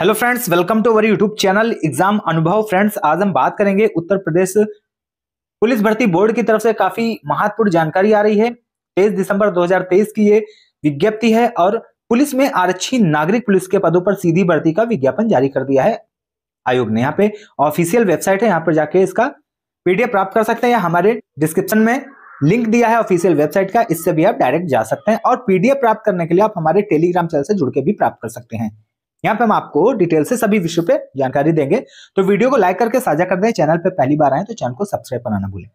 hello friends welcome to our YouTube channel exam Anubhav friends आज हम बात करेंगे उत्तर प्रदेश पुलिस भर्ती बोर्ड की तरफ से काफी महत्वपूर्ण जानकारी आ रही है तेईस दिसंबर 2023 की ये विज्ञप्ति है और पुलिस में आरक्षी नागरिक पुलिस के पदों पर सीधी भर्ती का विज्ञापन जारी कर दिया है आयोग ने यहाँ पे ऑफिशियल वेबसाइट है यहाँ पर जाके इसका पीडीएफ प्राप्त कर सकते हैं हमारे डिस्क्रिप्शन में लिंक दिया है ऑफिशियल वेबसाइट का इससे भी आप डायरेक्ट जा सकते हैं और पीडीएफ प्राप्त करने के लिए आप हमारे टेलीग्राम चैनल से जुड़ के भी प्राप्त कर सकते हैं यहाँ पे हम आपको डिटेल से सभी विषय पे जानकारी देंगे तो वीडियो को लाइक करके साझा कर दें चैनल पे पहली बार आए तो चैनल को सब्सक्राइब कराना भूलें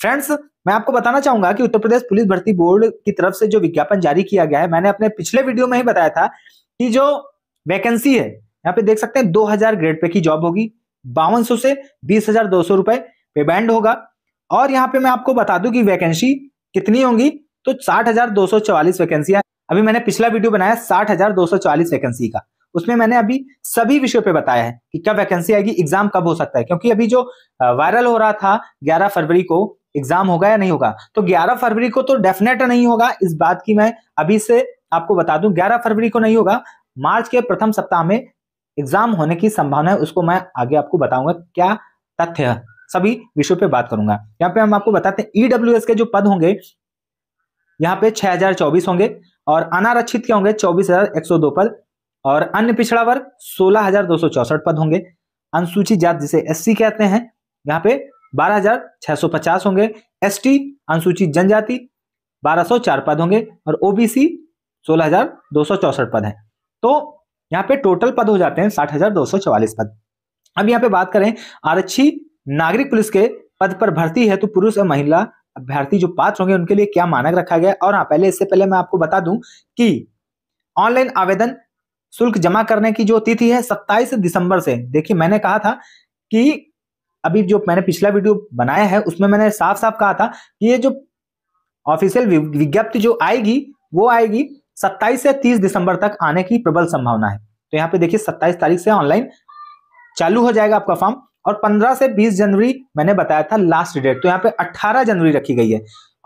फ्रेंड्स मैं आपको बताना चाहूंगा कि उत्तर प्रदेश पुलिस भर्ती बोर्ड की तरफ से जो विज्ञापन जारी किया गया है मैंने अपने पिछले वीडियो में ही बताया था कि जो वैकेंसी है यहाँ पे देख सकते हैं दो ग्रेड पे की जॉब होगी बावन से बीस हजार दो सौ रुपए पे बैंड होगा और यहाँ पे मैं आपको बता दू की वैकेंसी कितनी होंगी तो साठ हजार दो सौ चौवालीस वैकेंसियां अभी मैंने पिछला वीडियो बनाया साठ हजार दो सौ वैकेंसी का उसमें मैंने अभी सभी विषयों पे बताया है कि कब वैकेंसी आएगी एग्जाम कब हो सकता है क्योंकि अभी जो वायरल हो रहा था 11 फरवरी को एग्जाम होगा या नहीं होगा तो 11 फरवरी को तो डेफिनेट नहीं होगा इस बात की मैं अभी से आपको बता दूं 11 फरवरी को नहीं होगा मार्च के प्रथम सप्ताह में एग्जाम होने की संभावना है उसको मैं आगे आपको बताऊंगा क्या तथ्य है सभी विषयों पे बात करूंगा यहाँ पे हम आपको बताते हैं ईडब्ल्यू e के जो पद होंगे यहाँ पे चौबीस होंगे और अनारक्षित के होंगे दो पद और अन्य पिछड़ा वर्ग सोलह पद होंगे अनुसूचित जाति जिसे एससी कहते हैं यहाँ पे 12,650 होंगे एसटी अनुसूचित जनजाति 1204 पद होंगे और ओबीसी चौसठ पद हैं तो यहाँ पे टोटल पद हो जाते हैं चौवालीस पद अब यहाँ पे बात करें आरक्षी नागरिक पुलिस के पद पर भर्ती है तो पुरुष और महिला अभ्यर्थी जो पात्र होंगे उनके लिए क्या मानक रखा गया और हाँ पहले इससे पहले मैं आपको बता दूं कि ऑनलाइन आवेदन शुल्क जमा करने की जो तिथि है 27 दिसंबर से देखिए मैंने कहा था कि अभी जो मैंने पिछला वीडियो बनाया है उसमें मैंने साफ साफ कहा था कि ये जो ऑफिशियल विज्ञप्ति जो आएगी वो आएगी 27 से 30 दिसंबर तक आने की प्रबल संभावना है तो यहाँ पे देखिए 27 तारीख से ऑनलाइन चालू हो जाएगा आपका फॉर्म और 15 से 20 जनवरी मैंने बताया था लास्ट डेट तो यहाँ पे 18 जनवरी रखी गई है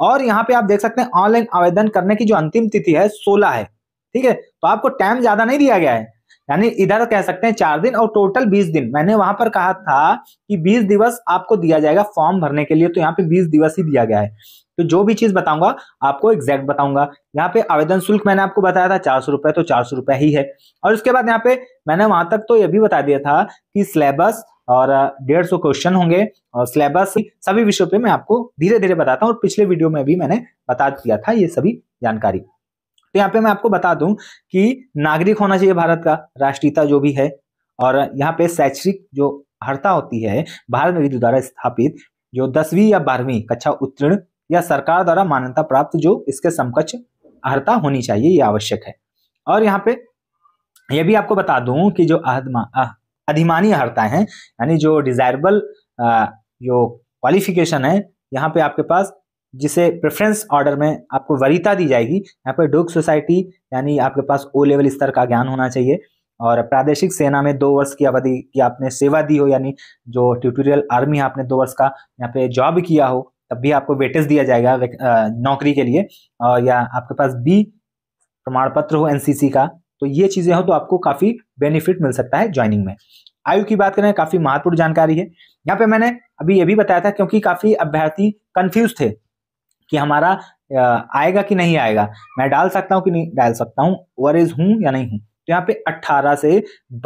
और यहाँ पे आप देख सकते हैं ऑनलाइन आवेदन करने की जो अंतिम तिथि है सोलह है ठीक है तो आपको टाइम ज्यादा नहीं दिया गया है यानी इधर कह सकते हैं चार दिन और टोटल बीस दिन मैंने वहां पर कहा था कि बीस दिवस आपको दिया जाएगा फॉर्म भरने के लिए तो यहाँ पे बीस दिवस ही दिया गया है तो जो भी चीज बताऊंगा आपको एग्जैक्ट बताऊंगा यहाँ पे आवेदन शुल्क मैंने आपको बताया था चार सौ रुपए तो चार सौ रुपए ही है और उसके बाद यहाँ पे मैंने वहां तक तो यह भी बता दिया था कि सिलेबस और डेढ़ सौ क्वेश्चन होंगे और सिलेबस सभी विषयों पे मैं आपको धीरे धीरे बताता हूँ और पिछले वीडियो में भी मैंने बता दिया था ये सभी जानकारी तो यहाँ पे मैं आपको बता दूं कि नागरिक होना चाहिए भारत का राष्ट्रीयता जो भी है और यहाँ पे शैक्षणिक जो अर्हता होती है भारत विधि द्वारा स्थापित जो दसवीं या बारहवीं कक्षा उत्तीर्ण या सरकार द्वारा मान्यता प्राप्त जो इसके समकक्ष अर्ता होनी चाहिए ये आवश्यक है और यहाँ पे यह भी आपको बता दूं कि जो अधिमानी अर्हताएं हैं यानी जो डिजायरेबल जो क्वालिफिकेशन है यहाँ पे आपके पास जिसे प्रेफरेंस ऑर्डर में आपको वरीता दी जाएगी यहाँ पर डोग सोसाइटी यानी आपके पास ओ लेवल स्तर का ज्ञान होना चाहिए और प्रादेशिक सेना में दो वर्ष की अवधि की आपने सेवा दी हो यानी जो ट्यूटोरियल आर्मी है आपने दो वर्ष का यहाँ पे जॉब किया हो तब भी आपको वेटेज दिया जाएगा नौकरी के लिए और या आपके पास बी प्रमाण पत्र हो एनसीसी का तो ये चीज़ें हो तो आपको काफ़ी बेनिफिट मिल सकता है ज्वाइनिंग में आयु की बात करें काफ़ी महत्वपूर्ण जानकारी है यहाँ पे मैंने अभी ये भी बताया था क्योंकि काफ़ी अभ्यर्थी कंफ्यूज थे कि हमारा आएगा कि नहीं आएगा मैं डाल सकता हूँ कि नहीं डाल सकता हूँ वर इज हूँ या नहीं हूँ तो यहाँ पे 18 से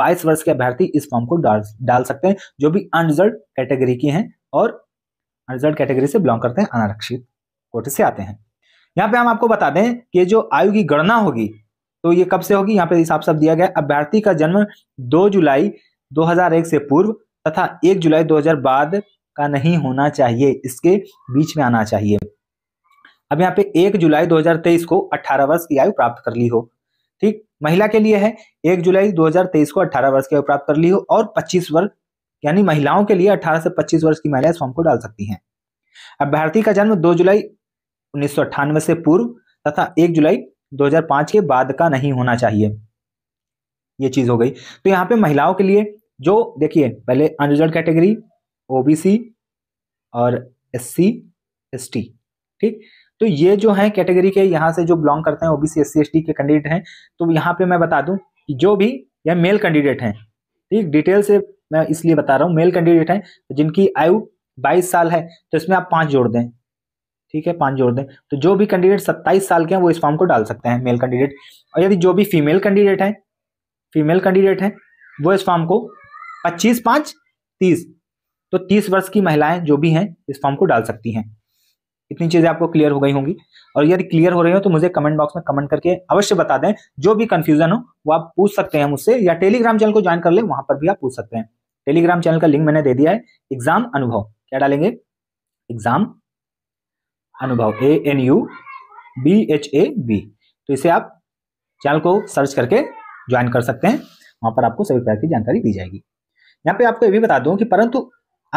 22 वर्ष के अभ्यर्थी इस फॉर्म को डाल डाल सकते हैं जो भी अनरिजर्व कैटेगरी के हैं और अनरिजर्व कैटेगरी से बिलोंग करते हैं अनारक्षित कोटे से आते हैं यहाँ पे हम आपको बता दें कि जो आयु की गणना होगी तो ये कब से होगी यहाँ पे हिसाब सब दिया गया अभ्यर्थी का जन्म 2 जुलाई 2001 से पूर्व तथा 1 जुलाई 2000 बाद का नहीं होना चाहिए इसके बीच में आना चाहिए अब यहाँ पे एक जुलाई 2023 को 18 वर्ष की आयु प्राप्त कर ली हो ठीक महिला के लिए है एक जुलाई 2023 को 18 वर्ष की आयु प्राप्त कर ली हो और 25 वर्ष यानी महिलाओं के लिए 18 से 25 वर्ष की महिलाएं फॉर्म को डाल सकती हैं अब भारती का जन्म 2 जुलाई उन्नीस से पूर्व तथा 1 जुलाई 2005 के बाद का नहीं होना चाहिए ये चीज हो गई तो यहाँ पे महिलाओं के लिए जो देखिए पहले अनरिजल्ट कैटेगरी ओबीसी और एस सी ठीक तो ये जो है कैटेगरी के यहाँ से जो बिलोंग करते हैं ओबीसी एस सी के कैंडिडेट हैं तो यहाँ पे मैं बता दूँ कि जो भी यह मेल कैंडिडेट हैं ठीक डिटेल से मैं इसलिए बता रहा हूँ मेल कैंडिडेट हैं जिनकी आयु बाईस साल है तो इसमें आप पाँच जोड़ दें ठीक है पाँच जोड़ दें तो जो भी कैंडिडेट सत्ताईस साल के हैं वो इस फॉर्म को डाल सकते हैं मेल कैंडिडेट और यदि जो भी फीमेल कैंडिडेट हैं फीमेल कैंडिडेट हैं वो इस फॉर्म को पच्चीस पाँच तीस तो तीस वर्ष की महिलाएं जो भी हैं इस फॉर्म को डाल सकती हैं इतनी चीजें आपको क्लियर हो गई होंगी और यदि क्लियर हो रही हो तो मुझे कमेंट बॉक्स में कमेंट करके अवश्य बता दें जो भी कंफ्यूजन हो वो आप पूछ सकते हैं मुझसे या टेलीग्राम चैनल को ज्वाइन कर ले वहां पर भी आप पूछ सकते हैं टेलीग्राम चैनल का लिंक मैंने दे दिया है एग्जाम अनुभव क्या डालेंगे exam Anubhav A N U B H A V तो इसे आप चैनल को सर्च करके ज्वाइन कर सकते हैं वहां पर आपको सभी प्रकार की जानकारी दी जाएगी यहाँ पे आपको ये भी बता दूं कि परंतु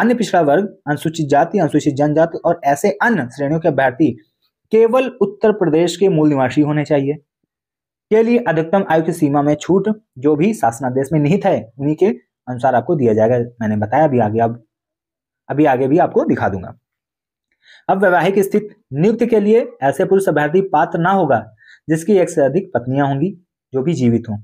अन्य पिछड़ा वर्ग अनुसूचित जाति अनुसूचित जनजाति और ऐसे अन्य श्रेणियों के अभ्यर्थी केवल उत्तर प्रदेश के मूल निवासी होने चाहिए के लिए अधिकतम आयु की सीमा में छूट जो भी शासनादेश में निहित है उन्हीं के अनुसार आपको दिया जाएगा मैंने बताया अभी आगे अब अभी आगे भी आपको दिखा दूंगा अब वैवाहिक स्थिति नियुक्ति के लिए ऐसे पुरुष अभ्यर्थी पात्र ना होगा जिसकी एक से अधिक पत्नियां होंगी जो भी जीवित हों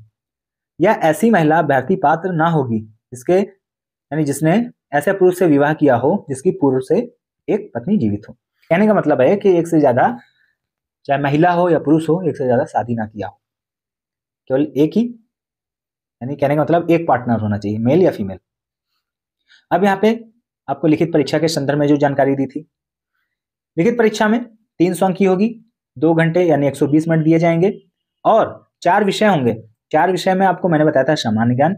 या ऐसी महिला अभ्यर्थी पात्र ना होगी जिसके यानी जिसने ऐसे पुरुष से विवाह किया हो जिसकी पुरुष से एक पत्नी जीवित हो कहने का मतलब है कि एक से ज्यादा चाहे महिला हो या पुरुष हो एक से ज्यादा शादी ना किया हो केवल एक ही यानी कहने का मतलब एक पार्टनर होना चाहिए मेल या फीमेल अब यहाँ पे आपको लिखित परीक्षा के संदर्भ में जो जानकारी दी थी लिखित परीक्षा में तीन सौ की होगी दो घंटे यानी 120 मिनट दिए जाएंगे और चार विषय होंगे चार विषय में आपको मैंने बताया था सामान्य ज्ञान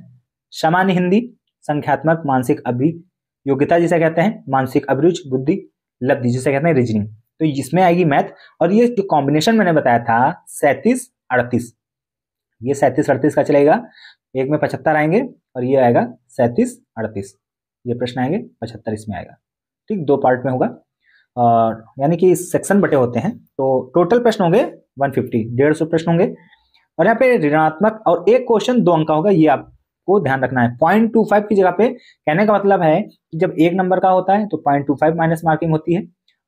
सामान्य हिंदी संख्यात्मक मानसिक अभि योग्यता जिसे कहते हैं मानसिक अभिरुचि बुद्धि लब्धि जिसे कहते हैं रीजनिंग तो इसमें आएगी मैथ और ये जो कॉम्बिनेशन मैंने बताया था सैंतीस अड़तीस ये सैंतीस अड़तीस का चलेगा एक में पचहत्तर आएंगे और ये आएगा सैंतीस अड़तीस ये प्रश्न आएंगे पचहत्तर इसमें आएगा ठीक दो पार्ट में होगा और यानी कि सेक्शन बटे होते हैं तो टोटल प्रश्न होंगे 150 डेढ़ सौ प्रश्न होंगे और यहाँ पे ऋणात्मक और एक क्वेश्चन दो अंक का होगा ये आप आपको ध्यान रखना है पॉइंट टू फाइव की जगह पे कहने का मतलब है कि जब एक नंबर का होता है तो point two five minus marking होती है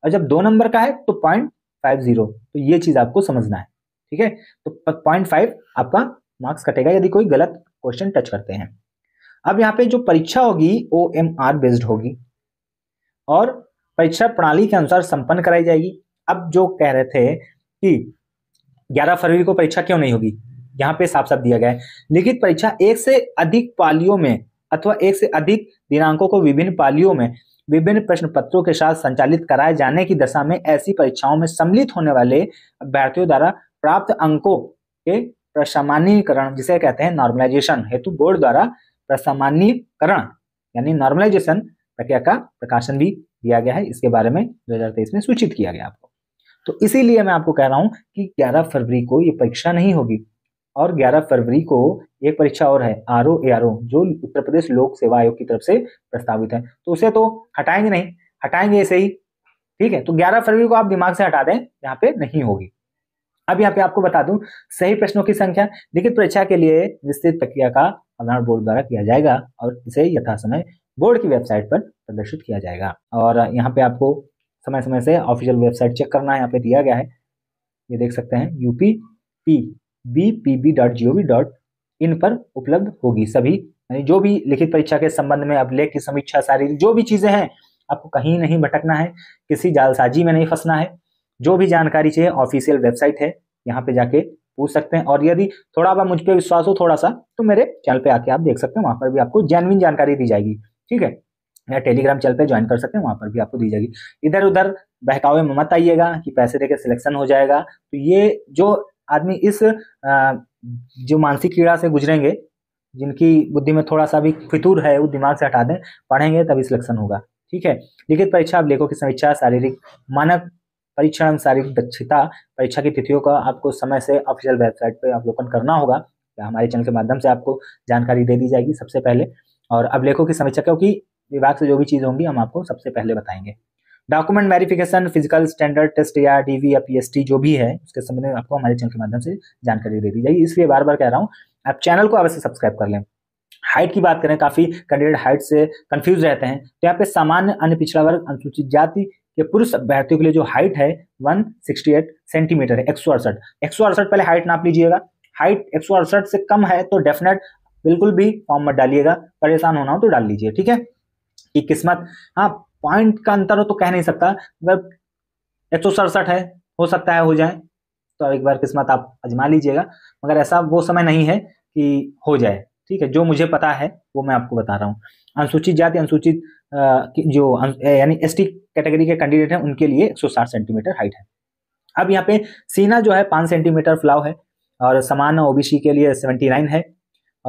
और जब दो नंबर का है तो पॉइंट फाइव जीरो तो ये चीज आपको समझना है ठीक है तो पॉइंट फाइव आपका मार्क्स कटेगा यदि कोई गलत क्वेश्चन टच करते हैं अब यहाँ पे जो परीक्षा होगी ओ एम आर बेस्ड होगी और परीक्षा प्रणाली के अनुसार संपन्न कराई जाएगी अब जो कह रहे थे कि 11 फरवरी को परीक्षा क्यों नहीं होगी यहाँ पे साफ साफ दिया गया है लिखित परीक्षा एक से अधिक पालियों में अथवा एक से अधिक दिनांकों को विभिन्न पालियों में विभिन्न प्रश्न पत्रों के साथ संचालित कराए जाने की दशा में ऐसी परीक्षाओं में सम्मिलित होने वाले अभ्यर्थियों द्वारा प्राप्त अंकों के प्रसामान्यकरण जिसे कहते हैं नॉर्मलाइजेशन हेतु बोर्ड द्वारा प्रसामान्यकरण यानी नॉर्मलाइजेशन प्रक्रिया का प्रकाशन भी दिया गया है इसके बारे में तेईस में सूचित किया गया आपको तो इसीलिए मैं आपको कह रहा हूं कि 11 फरवरी को ये परीक्षा नहीं होगी और 11 फरवरी को एक परीक्षा और है आर ओ जो उत्तर प्रदेश लोक सेवा आयोग की तरफ से प्रस्तावित है तो उसे तो हटाएंगे नहीं हटाएंगे ऐसे ही ठीक है तो 11 फरवरी को आप दिमाग से हटा दें यहाँ पे नहीं होगी अब यहाँ पे आपको बता दूं सही प्रश्नों की संख्या लिखित परीक्षा के लिए विस्तृत प्रक्रिया का साधारण बोर्ड द्वारा किया जाएगा और इसे यथासमय बोर्ड की वेबसाइट पर प्रदर्शित किया जाएगा और यहाँ पे आपको समय समय से ऑफिशियल वेबसाइट चेक करना यहाँ पे दिया गया है ये देख सकते हैं यूपी पी बी पर उपलब्ध होगी सभी यानी जो भी लिखित परीक्षा के संबंध में अभिलेख की समीक्षा शारीरिक जो भी चीजें हैं आपको कहीं नहीं भटकना है किसी जालसाजी में नहीं फंसना है जो भी जानकारी चाहिए ऑफिशियल वेबसाइट है यहाँ पे जाके पूछ सकते हैं और यदि थोड़ा बहुत मुझ पर विश्वास हो थोड़ा सा तो मेरे चैनल पे आके आप देख सकते हैं वहां पर भी आपको जेनविन जानकारी दी जाएगी ठीक है या टेलीग्राम चैनल पे ज्वाइन कर सकते हैं वहां पर भी आपको दी जाएगी इधर उधर बहकावे में मत आइएगा कि पैसे देकर सिलेक्शन हो जाएगा तो ये जो आदमी इस जो मानसिक क्रीड़ा से गुजरेंगे जिनकी बुद्धि में थोड़ा सा भी फितूर है वो दिमाग से हटा दें पढ़ेंगे तभी सिलेक्शन होगा ठीक है लिखित परीक्षा अब लेखों की समीक्षा शारीरिक मानक परीक्षण शारीरिक दक्षता परीक्षा की तिथियों का आपको समय से ऑफिशियल वेबसाइट पर अवलोकन करना होगा या हमारे चैनल के माध्यम से आपको जानकारी दे दी जाएगी सबसे पहले और अब लेखों की समीक्षा क्योंकि विभाग से जो भी चीज़ होंगी हम आपको सबसे पहले बताएंगे document verification physical standard test या डीवी या पीएसटी जो भी है उसके संबंध में आपको हमारे चैनल के माध्यम से जानकारी दे दी जाएगी इसलिए बार बार कह रहा हूँ आप चैनल को अवश्य सब्सक्राइब कर लें हाइट की बात करें काफी कैंडिडेट हाइट से कंफ्यूज रहते हैं तो यहाँ पे सामान्य अन्य पिछड़ा वर्ग अनुसूचित जाति के पुरुष अभ्यर्थियों के लिए जो हाइट है वन सेंटीमीटर है एक सौ पहले हाइट नाप लीजिएगा हाइट एक से कम है तो डेफिनेट बिल्कुल भी फॉर्म मत डालिएगा परेशान होना हो तो डाल लीजिए ठीक है कि किस्मत हाँ पॉइंट का अंतर हो तो कह नहीं सकता मतलब एक सौ सड़सठ है हो सकता है हो जाए तो एक बार किस्मत आप अजमा लीजिएगा मगर ऐसा वो समय नहीं है कि हो जाए ठीक है जो मुझे पता है वो मैं आपको बता रहा हूँ अनुसूचित जाति अनुसूचित जो यानी एस कैटेगरी के कैंडिडेट हैं उनके लिए साठ सेंटीमीटर हाइट है अब यहाँ पे सीना जो है पाँच सेंटीमीटर फ्लाव है और समान ओबीसी के लिए सेवेंटी नाइन है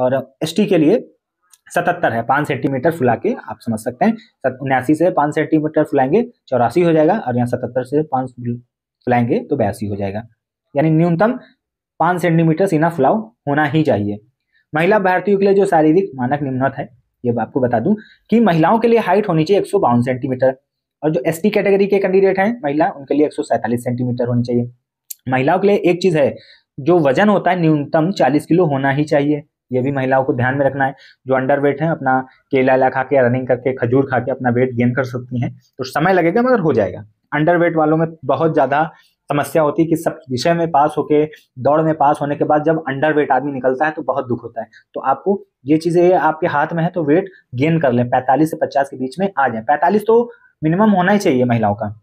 और एस के लिए सतहत्तर है पाँच सेंटीमीटर फुला के आप समझ सकते हैं उन्यासी से पाँच सेंटीमीटर फुलाएंगे चौरासी हो जाएगा और यहाँ सतहत्तर से पाँच फुलाएंगे तो बयासी हो जाएगा यानी न्यूनतम पाँच सेंटीमीटर सीना फुलाव होना ही चाहिए महिला भारतीयों के लिए जो शारीरिक मानक निम्नत है ये आपको बता दूं कि महिलाओं के लिए हाइट होनी चाहिए एक सेंटीमीटर और जो एस कैटेगरी के कैंडिडेट हैं महिला उनके लिए एक सेंटीमीटर होनी चाहिए महिलाओं के लिए एक चीज है जो वजन होता है न्यूनतम 40 किलो होना ही चाहिए ये भी महिलाओं को ध्यान में रखना है जो अंडर वेट है अपना केला ला खा के रनिंग करके खजूर खा के अपना वेट गेन कर सकती हैं तो समय लगेगा मगर हो जाएगा अंडर वेट वालों में बहुत ज़्यादा समस्या होती है कि सब विषय में पास होके दौड़ में पास होने के बाद जब अंडर वेट आदमी निकलता है तो बहुत दुख होता है तो आपको ये चीज़ें आपके हाथ में है तो वेट गेन कर लें पैंतालीस से पचास के बीच में आ जाए पैंतालीस तो मिनिमम होना ही चाहिए महिलाओं का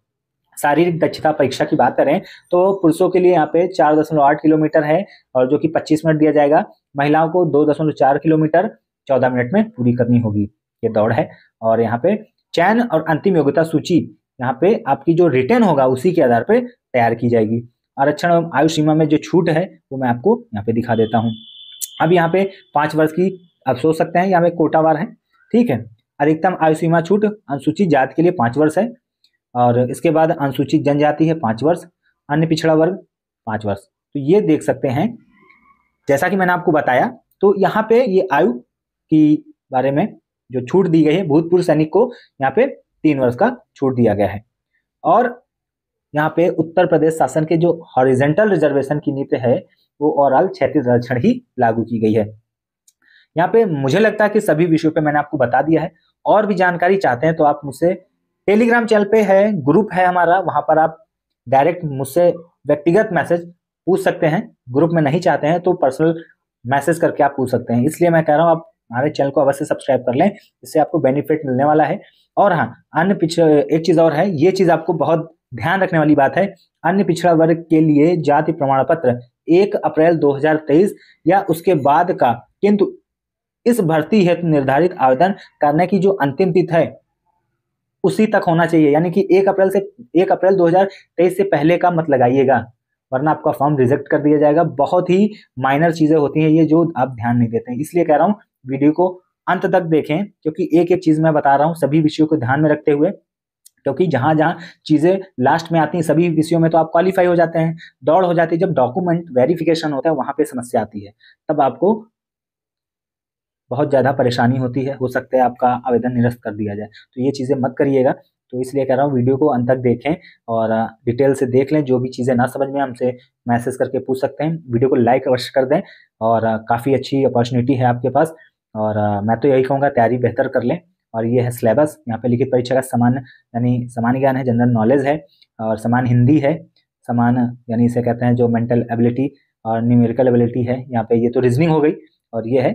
शारीरिक दक्षता परीक्षा की बात करें तो पुरुषों के लिए यहाँ पे चार दशमलव आठ किलोमीटर है और जो कि पच्चीस मिनट दिया जाएगा महिलाओं को दो दशमलव चार किलोमीटर चौदह मिनट में पूरी करनी होगी ये दौड़ है और यहाँ पे चयन और अंतिम योग्यता सूची यहाँ पे आपकी जो रिटर्न होगा उसी के आधार पर तैयार की जाएगी आरक्षण एवं आयु सीमा में जो छूट है वो मैं आपको यहाँ पे दिखा देता हूँ अब यहाँ पे पांच वर्ष की आप सोच सकते हैं यहाँ पे कोटावार है ठीक है अधिकतम आयु सीमा छूट अनुसूचित जाति के लिए पाँच वर्ष है और इसके बाद अनुसूचित जनजाति है पाँच वर्ष अन्य पिछड़ा वर्ग पाँच वर्ष तो ये देख सकते हैं जैसा कि मैंने आपको बताया तो यहाँ पे ये आयु की बारे में जो छूट दी गई है भूतपूर्व सैनिक को यहाँ पे तीन वर्ष का छूट दिया गया है और यहाँ पे उत्तर प्रदेश शासन के जो हॉरिजेंटल रिजर्वेशन की नीति है वो ओवरऑल क्षेत्रीय आरक्षण ही लागू की गई है यहाँ पे मुझे लगता है कि सभी विषयों पे मैंने आपको बता दिया है और भी जानकारी चाहते हैं तो आप मुझसे टेलीग्राम चैनल पे है ग्रुप है हमारा वहां पर आप डायरेक्ट मुझसे व्यक्तिगत मैसेज पूछ सकते हैं ग्रुप में नहीं चाहते हैं तो पर्सनल मैसेज करके आप पूछ सकते हैं इसलिए मैं कह रहा हूँ आप हमारे चैनल को अवश्य सब्सक्राइब कर लें इससे आपको बेनिफिट मिलने वाला है और हाँ अन्य पिछड़ा एक चीज़ और है ये चीज़ आपको बहुत ध्यान रखने वाली बात है अन्य पिछड़ा वर्ग के लिए जाति प्रमाण पत्र एक अप्रैल 2023 या उसके बाद का किंतु इस भर्ती हेतु निर्धारित आवेदन करने की जो अंतिम तिथि है उसी तक होना चाहिए यानी कि एक अप्रैल से एक अप्रैल 2023 से पहले का मत लगाइएगा वरना आपका फॉर्म रिजेक्ट कर दिया जाएगा बहुत ही माइनर चीज़ें होती हैं ये जो आप ध्यान नहीं देते हैं इसलिए कह रहा हूँ वीडियो को अंत तक देखें क्योंकि एक एक चीज़ मैं बता रहा हूँ सभी विषयों को ध्यान में रखते हुए क्योंकि जहां जहां चीज़ें लास्ट में आती हैं सभी विषयों में तो आप क्वालिफाई हो जाते हैं दौड़ हो जाती है जब डॉक्यूमेंट वेरिफिकेशन होता है वहां पे समस्या आती है तब आपको बहुत ज़्यादा परेशानी होती है हो सकता है आपका आवेदन निरस्त कर दिया जाए तो ये चीज़ें मत करिएगा तो इसलिए कह रहा हूँ वीडियो को अंत तक देखें और डिटेल से देख लें जो भी चीज़ें ना समझ में हमसे मैसेज करके पूछ सकते हैं वीडियो को लाइक अवश्य कर दें और काफ़ी अच्छी अपॉर्चुनिटी है आपके पास और मैं तो यही कहूँगा तैयारी बेहतर कर लें और ये है सिलेबस यहाँ पे लिखित परीक्षा का समान यानी समान ज्ञान है जनरल नॉलेज है और समान हिंदी है समान यानी इसे कहते हैं जो मेंटल एबिलिटी और न्यूमेरिकल एबिलिटी है यहाँ पे ये तो रीजनिंग हो गई और ये है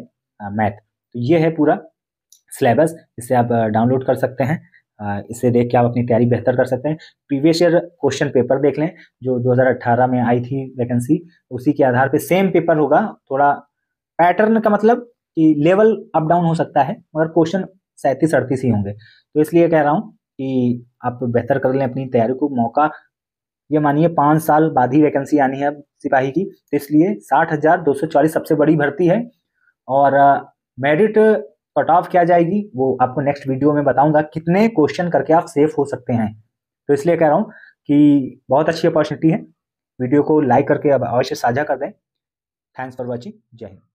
मैथ तो ये है पूरा सिलेबस इसे आप डाउनलोड कर सकते हैं इसे देख के आप अपनी तैयारी बेहतर कर सकते हैं प्रीवियस ईयर क्वेश्चन पेपर देख लें जो 2018 में आई थी वैकेंसी उसी के आधार पे सेम पेपर होगा थोड़ा पैटर्न का मतलब कि लेवल अप डाउन हो सकता है मगर क्वेश्चन सैंतीस अड़तीस ही होंगे तो इसलिए कह रहा हूँ कि आप बेहतर कर लें अपनी तैयारी को मौका ये मानिए पाँच साल बाद ही वैकेंसी आनी है अब सिपाही की तो इसलिए साठ हज़ार दो सौ चालीस सबसे बड़ी भर्ती है और मेरिट कट ऑफ क्या जाएगी वो आपको नेक्स्ट वीडियो में बताऊंगा कितने क्वेश्चन करके आप सेफ हो सकते हैं तो इसलिए कह रहा हूँ कि बहुत अच्छी अपॉर्चुनिटी है वीडियो को लाइक करके अब अवश्य साझा कर दें थैंक्स फॉर वॉचिंग जय हिंद